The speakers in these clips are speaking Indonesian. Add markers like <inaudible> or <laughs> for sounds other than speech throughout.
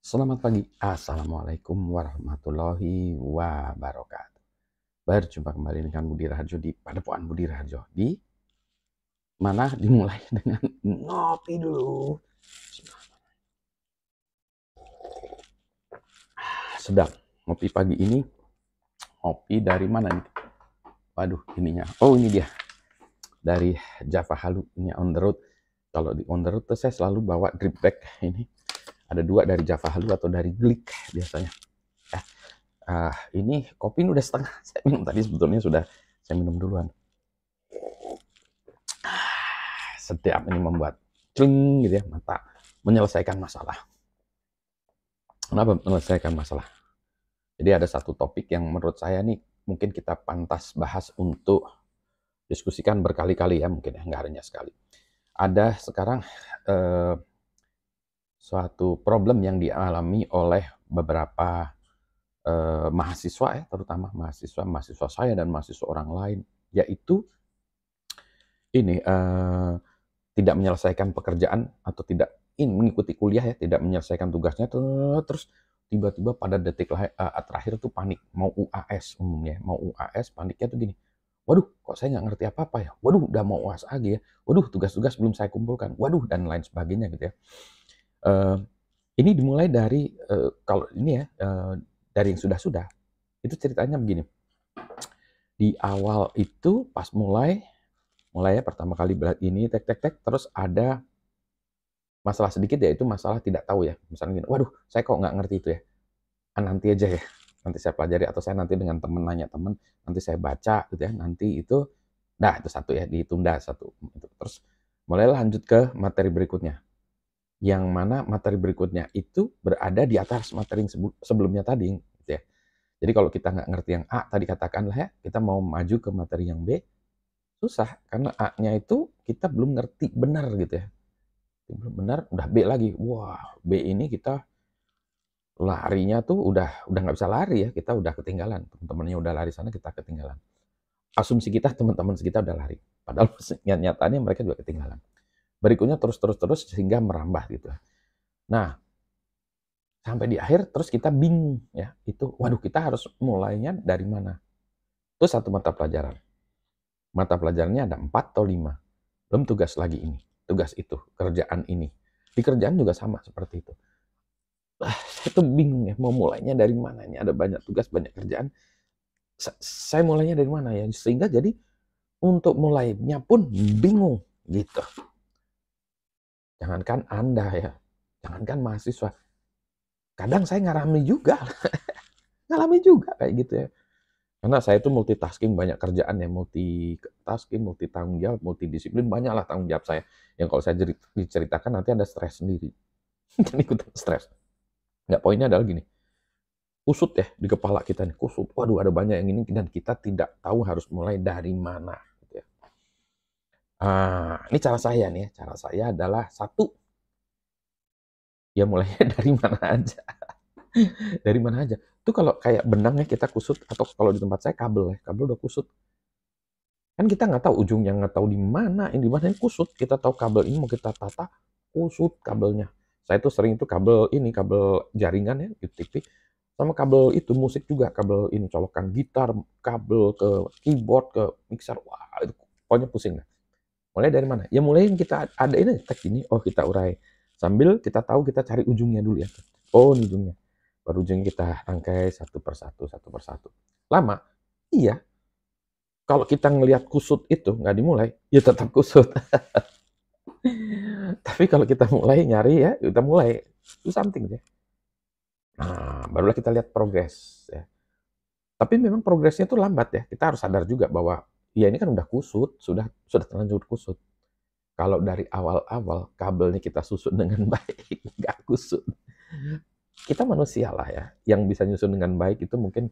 Selamat pagi, Assalamualaikum warahmatullahi wabarakatuh. Berjumpa kembali dengan Budi Raharjo di Padepokan Budi Raharjo di mana dimulai <laughs> dengan ngopi dulu. Sedap ngopi pagi ini. Ngopi dari mana nih? Waduh, ininya. Oh, ini dia. Dari Java Halu ini on the road. Kalau di on the road tuh saya selalu bawa drip bag ini ada dua dari Java Halu atau dari Glik biasanya ya. Uh, ini kopi ini udah setengah <laughs> saya minum tadi sebetulnya sudah saya minum duluan ah, Setiap ini membuat cling gitu ya mata menyelesaikan masalah kenapa menyelesaikan masalah jadi ada satu topik yang menurut saya nih mungkin kita pantas bahas untuk diskusikan berkali-kali ya mungkin ya nggak hanya sekali ada sekarang eh, suatu problem yang dialami oleh beberapa eh, mahasiswa ya, terutama mahasiswa mahasiswa saya dan mahasiswa orang lain, yaitu ini eh, tidak menyelesaikan pekerjaan atau tidak ini mengikuti kuliah ya, tidak menyelesaikan tugasnya terus tiba-tiba pada detik lahir, eh, terakhir tuh panik mau UAS umumnya mau UAS paniknya tuh gini waduh kok saya nggak ngerti apa apa ya waduh udah mau UAS lagi ya waduh tugas-tugas belum saya kumpulkan waduh dan lain sebagainya gitu ya ini dimulai dari uh, kalau ini ya uh, dari yang sudah-sudah itu ceritanya begini. Di awal itu pas mulai mulai ya pertama kali berat ini tek tek tek terus ada masalah sedikit yaitu masalah tidak tahu ya misalnya gini, waduh saya kok nggak ngerti itu ya ah, nanti aja ya nanti saya pelajari atau saya nanti dengan temen nanya temen nanti saya baca gitu ya nanti itu dah itu satu ya ditunda satu gitu. terus mulai lanjut ke materi berikutnya yang mana materi berikutnya itu berada di atas materi sebelumnya tadi. Gitu ya. Jadi kalau kita nggak ngerti yang A, tadi katakanlah ya, kita mau maju ke materi yang B, susah. Karena A-nya itu kita belum ngerti benar gitu ya. Belum benar, udah B lagi. Wah, B ini kita larinya tuh udah udah nggak bisa lari ya. Kita udah ketinggalan. Teman-temannya udah lari sana, kita ketinggalan. Asumsi kita teman-teman sekitar udah lari. Padahal <laughs> nyatanya mereka juga ketinggalan berikutnya terus terus terus sehingga merambah gitu. Nah, sampai di akhir terus kita bingung ya itu waduh kita harus mulainya dari mana itu satu mata pelajaran mata pelajarannya ada empat atau lima belum tugas lagi ini tugas itu kerjaan ini di kerjaan juga sama seperti itu ah, saya tuh bingung ya mau mulainya dari mana ini ada banyak tugas banyak kerjaan saya mulainya dari mana ya sehingga jadi untuk mulainya pun bingung gitu Jangankan Anda ya, jangankan mahasiswa. Kadang saya ngalami juga. <laughs> ngalami juga kayak gitu ya. Karena saya itu multitasking, banyak kerjaan ya, multitasking, multitanggung jawab, multidisiplin, banyaklah tanggung jawab saya. Yang kalau saya diceritakan nanti Anda stres sendiri. <laughs> Dan ikutan stres. Nggak poinnya adalah gini, kusut ya di kepala kita nih, kusut. Waduh ada banyak yang ini dan kita tidak tahu harus mulai dari mana. Nah, ini cara saya nih, ya. cara saya adalah satu, ya mulainya <laughs> dari mana aja, dari mana aja. Itu kalau kayak benangnya kita kusut atau kalau di tempat saya kabel ya, kabel udah kusut. Kan kita nggak tahu ujungnya, nggak tahu di mana, ini di mana yang kusut. Kita tahu kabel ini mau kita tata, kusut kabelnya. Saya itu sering itu kabel ini, kabel jaringan ya, UTP. Sama kabel itu musik juga, kabel ini colokan gitar, kabel ke keyboard, ke mixer, wah itu pokoknya pusing lah. Mulai dari mana? Ya mulai kita ada ini tag ini, oh kita urai. Sambil kita tahu kita cari ujungnya dulu ya. Oh ini ujungnya. Baru ujung kita rangkai satu persatu, satu persatu. Lama? Iya. Kalau kita ngelihat kusut itu nggak dimulai, ya tetap kusut. <laughs> Tapi kalau kita mulai nyari ya, kita mulai. Itu something ya. Nah, barulah kita lihat progres ya. Tapi memang progresnya itu lambat ya. Kita harus sadar juga bahwa ya ini kan udah kusut, sudah sudah terlanjur kusut. Kalau dari awal-awal kabelnya kita susun dengan <laughs> baik, nggak kusut. Kita manusia lah ya, yang bisa nyusun dengan baik itu mungkin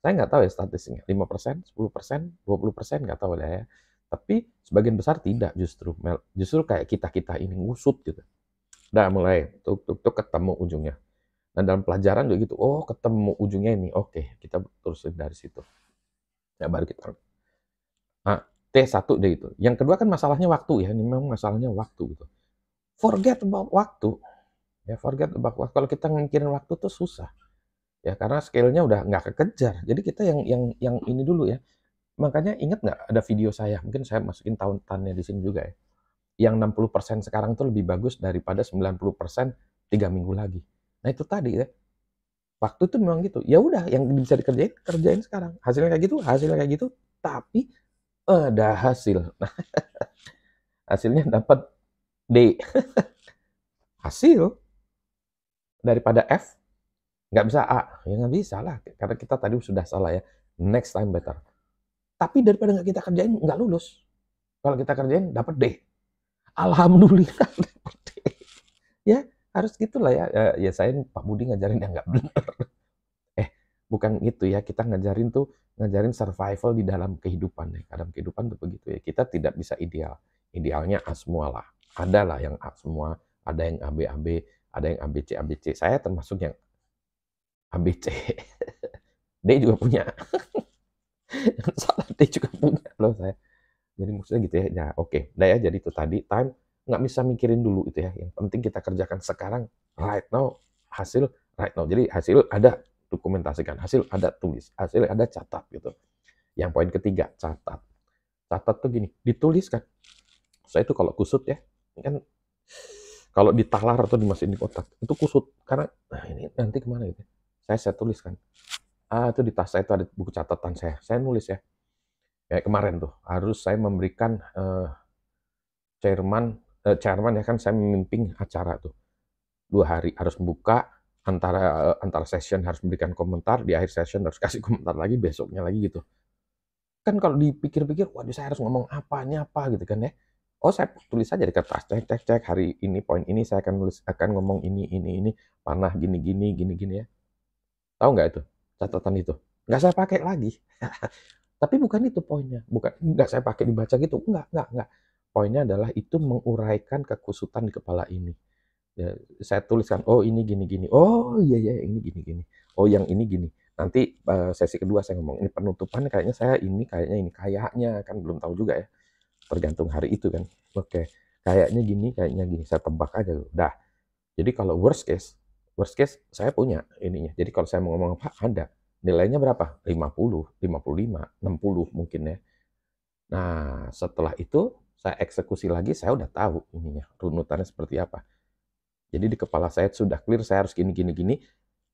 saya nggak tahu ya statistiknya, 5 persen, 10 persen, 20 persen nggak tahu lah ya. Tapi sebagian besar tidak justru, justru kayak kita kita ini ngusut gitu. Udah mulai tuk tuk tuk ketemu ujungnya. Dan nah, dalam pelajaran juga gitu, oh ketemu ujungnya ini, oke kita terusin dari situ. Ya baru kita Nah, T1 deh itu. Yang kedua kan masalahnya waktu ya. Ini memang masalahnya waktu gitu. Forget about waktu. Ya, forget about waktu. Kalau kita mikirin waktu tuh susah. Ya, karena skillnya udah nggak kekejar. Jadi kita yang yang yang ini dulu ya. Makanya ingat nggak ada video saya? Mungkin saya masukin tahun-tahunnya di sini juga ya. Yang 60% sekarang tuh lebih bagus daripada 90% tiga minggu lagi. Nah itu tadi ya. Waktu itu memang gitu. Ya udah, yang bisa dikerjain kerjain sekarang. Hasilnya kayak gitu, hasilnya kayak gitu. Tapi eh, ada hasil. <laughs> Hasilnya dapat D. <laughs> hasil daripada F nggak bisa A. Ya nggak bisa lah. Karena kita tadi sudah salah ya. Next time better. Tapi daripada nggak kita kerjain, nggak lulus. Kalau kita kerjain, dapat D. Alhamdulillah <laughs> dapat D. Ya, harus gitulah ya. Eh, ya, saya Pak Budi ngajarin yang nggak benar bukan itu ya kita ngajarin tuh ngajarin survival di dalam kehidupan ya dalam kehidupan tuh begitu ya kita tidak bisa ideal idealnya A semua lah ada lah yang A semua ada yang A B A B ada yang A B C A B C saya termasuk yang A B C <laughs> D juga punya <laughs> salah D juga punya loh saya jadi maksudnya gitu ya Ya oke okay. nah ya jadi itu tadi time nggak bisa mikirin dulu itu ya yang penting kita kerjakan sekarang right now hasil right now jadi hasil ada dokumentasikan hasil ada tulis hasil ada catat gitu yang poin ketiga catat catat tuh gini dituliskan saya itu kalau kusut ya kan kalau ditalar atau dimasukin di kotak itu kusut karena nah ini nanti kemana gitu ya? saya saya tuliskan ah itu di tas saya itu ada buku catatan saya saya nulis ya kayak kemarin tuh harus saya memberikan uh, chairman uh, chairman ya kan saya memimpin acara tuh dua hari harus membuka antara eh, antara session harus memberikan komentar di akhir session harus kasih komentar lagi besoknya lagi gitu kan kalau dipikir-pikir waduh saya harus ngomong apa ini apa gitu kan ya oh saya tulis aja di kertas cek cek cek hari ini poin ini saya akan nulis akan ngomong ini ini ini panah gini gini gini gini ya tahu nggak itu catatan itu nggak saya pakai lagi <laughs> tapi bukan itu poinnya bukan nggak saya pakai dibaca gitu nggak nggak nggak poinnya adalah itu menguraikan kekusutan di kepala ini ya, saya tuliskan oh ini gini gini oh iya iya ini gini gini oh yang ini gini nanti uh, sesi kedua saya ngomong ini penutupan kayaknya saya ini kayaknya ini kayaknya kan belum tahu juga ya tergantung hari itu kan oke kayaknya gini kayaknya gini saya tebak aja dah jadi kalau worst case worst case saya punya ininya jadi kalau saya mau ngomong apa ada nilainya berapa 50 55 60 mungkin ya nah setelah itu saya eksekusi lagi saya udah tahu ininya runutannya seperti apa jadi di kepala saya sudah clear, saya harus gini, gini, gini.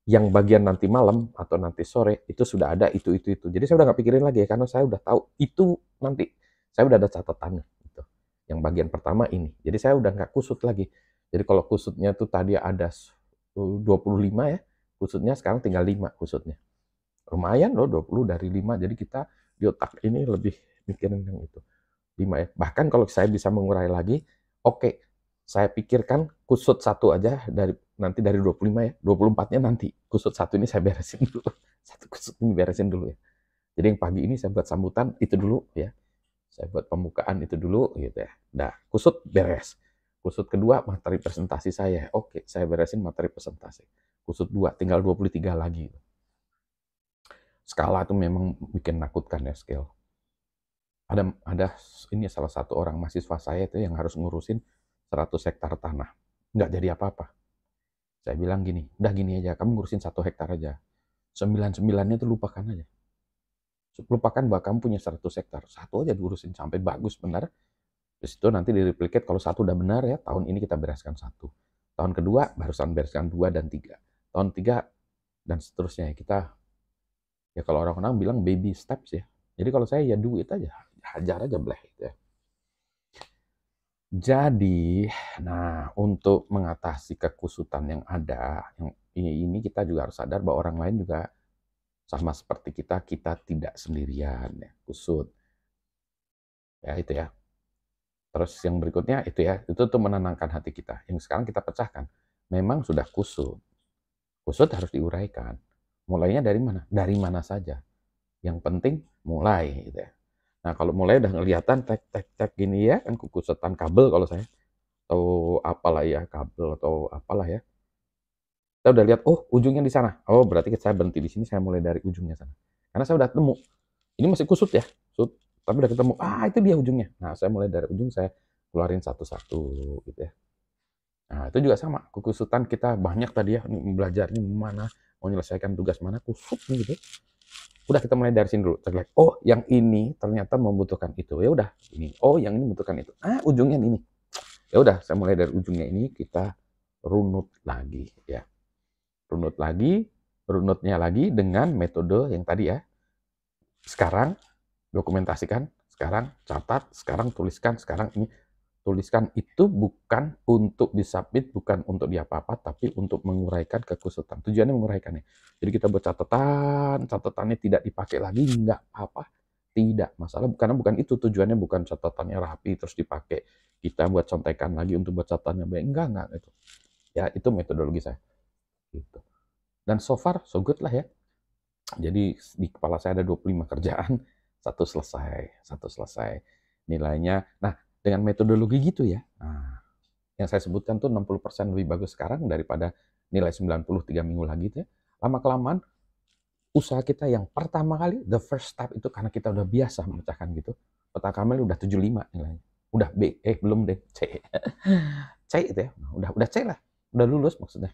Yang bagian nanti malam atau nanti sore itu sudah ada itu, itu, itu. Jadi saya udah nggak pikirin lagi ya, karena saya udah tahu itu nanti. Saya udah ada catatannya. Gitu. Yang bagian pertama ini. Jadi saya udah nggak kusut lagi. Jadi kalau kusutnya tuh tadi ada 25 uh, ya, kusutnya sekarang tinggal 5 kusutnya. Lumayan loh 20 dari 5. Jadi kita di otak ini lebih mikirin yang itu. 5 ya. Bahkan kalau saya bisa mengurai lagi, oke, okay, saya pikirkan kusut satu aja dari nanti dari 25 ya, 24-nya nanti. Kusut satu ini saya beresin <laughs> dulu. Satu kusut ini beresin dulu ya. Jadi yang pagi ini saya buat sambutan itu dulu ya. Saya buat pembukaan itu dulu gitu ya. Nah, kusut beres. Kusut kedua materi presentasi saya. Oke, saya beresin materi presentasi. Kusut dua, tinggal 23 lagi. Skala itu memang bikin nakutkan ya skill. Ada ada ini salah satu orang mahasiswa saya itu yang harus ngurusin 100 hektar tanah. Nggak jadi apa-apa. Saya bilang gini, udah gini aja, kamu ngurusin satu hektar aja. 99-nya itu lupakan aja. Lupakan bahwa kamu punya 100 hektar. Satu aja diurusin sampai bagus benar. Di itu nanti direplicate kalau satu udah benar ya, tahun ini kita bereskan satu. Tahun kedua, barusan bereskan dua dan tiga. Tahun tiga, dan seterusnya. Kita, ya kalau orang-orang bilang baby steps ya. Jadi kalau saya ya duit aja, hajar aja bleh gitu ya. Jadi, nah untuk mengatasi kekusutan yang ada, yang ini kita juga harus sadar bahwa orang lain juga sama seperti kita, kita tidak sendirian, ya, kusut. Ya itu ya. Terus yang berikutnya itu ya, itu tuh menenangkan hati kita. Yang sekarang kita pecahkan, memang sudah kusut. Kusut harus diuraikan. Mulainya dari mana? Dari mana saja. Yang penting mulai gitu ya. Nah, kalau mulai udah kelihatan tek tek tek gini ya, kan kukusetan kabel kalau saya atau apalah ya, kabel atau apalah ya. Saya udah lihat, oh ujungnya di sana. Oh, berarti saya berhenti di sini, saya mulai dari ujungnya sana. Karena saya udah temu. Ini masih kusut ya, kusut. Tapi udah ketemu, ah itu dia ujungnya. Nah, saya mulai dari ujung, saya keluarin satu-satu gitu ya. Nah, itu juga sama. Kukusutan kita banyak tadi ya, belajar ini mana, mau menyelesaikan tugas mana, kusut gitu udah kita mulai dari sini dulu terlihat oh yang ini ternyata membutuhkan itu ya udah ini oh yang ini membutuhkan itu ah ujungnya ini ya udah saya mulai dari ujungnya ini kita runut lagi ya runut lagi runutnya lagi dengan metode yang tadi ya sekarang dokumentasikan sekarang catat sekarang tuliskan sekarang ini tuliskan itu bukan untuk disubmit, bukan untuk diapa-apa, tapi untuk menguraikan kekusutan. Tujuannya menguraikannya. Jadi kita buat catatan, catatannya tidak dipakai lagi, nggak apa-apa. Tidak masalah, karena bukan itu tujuannya, bukan catatannya rapi terus dipakai. Kita buat contekan lagi untuk buat catatannya baik. Enggak, enggak. Itu. Ya, itu metodologi saya. Gitu. Dan so far, so good lah ya. Jadi di kepala saya ada 25 kerjaan, satu selesai, satu selesai nilainya. Nah, dengan metodologi gitu ya. Nah, yang saya sebutkan tuh 60% lebih bagus sekarang daripada nilai 93 minggu lagi itu ya. Lama-kelamaan usaha kita yang pertama kali, the first step itu karena kita udah biasa memecahkan gitu. Peta Kamel udah 75 nilainya. Udah B, eh belum deh, C. <laughs> C itu ya, nah, udah, udah C lah. Udah lulus maksudnya.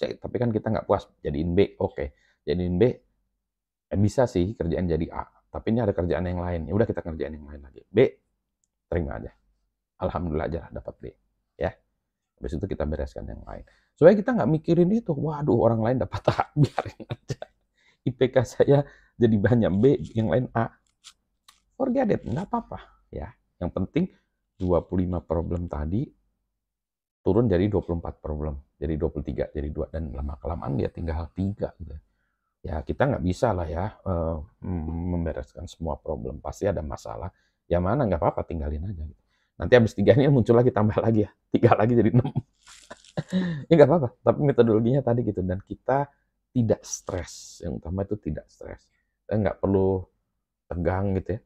C, tapi kan kita nggak puas jadiin B, oke. Okay. Jadiin B, eh, bisa sih kerjaan jadi A. Tapi ini ada kerjaan yang lain, ya udah kita kerjaan yang lain lagi. B, terima aja alhamdulillah aja dapat B ya habis itu kita bereskan yang lain supaya kita nggak mikirin itu waduh orang lain dapat A <laughs> biarin aja IPK saya jadi banyak B yang lain A forget it nggak apa-apa ya yang penting 25 problem tadi turun jadi 24 problem jadi 23 jadi 2 dan lama kelamaan dia tinggal 3 gitu ya kita nggak bisa lah ya uh, membereskan semua problem pasti ada masalah ya mana nggak apa-apa tinggalin aja gitu Nanti habis tiga ini muncul lagi tambah lagi ya. Tiga lagi jadi enam. Ini <laughs> ya, nggak apa-apa. Tapi metodologinya tadi gitu. Dan kita tidak stres. Yang utama itu tidak stres. Kita nggak perlu tegang gitu ya.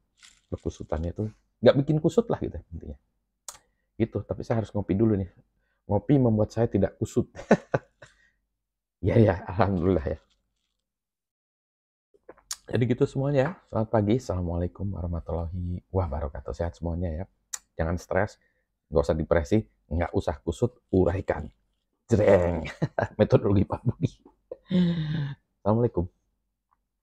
Kekusutannya itu nggak bikin kusut lah gitu ya, intinya. Gitu. Tapi saya harus ngopi dulu nih. Ngopi membuat saya tidak kusut. <laughs> ya ya. Alhamdulillah ya. Jadi gitu semuanya. Ya. Selamat pagi. Assalamualaikum warahmatullahi wabarakatuh. Sehat semuanya ya jangan stres, nggak usah depresi, nggak usah kusut, uraikan. Jreng. <laughs> Metodologi Pak Budi. <laughs> Assalamualaikum.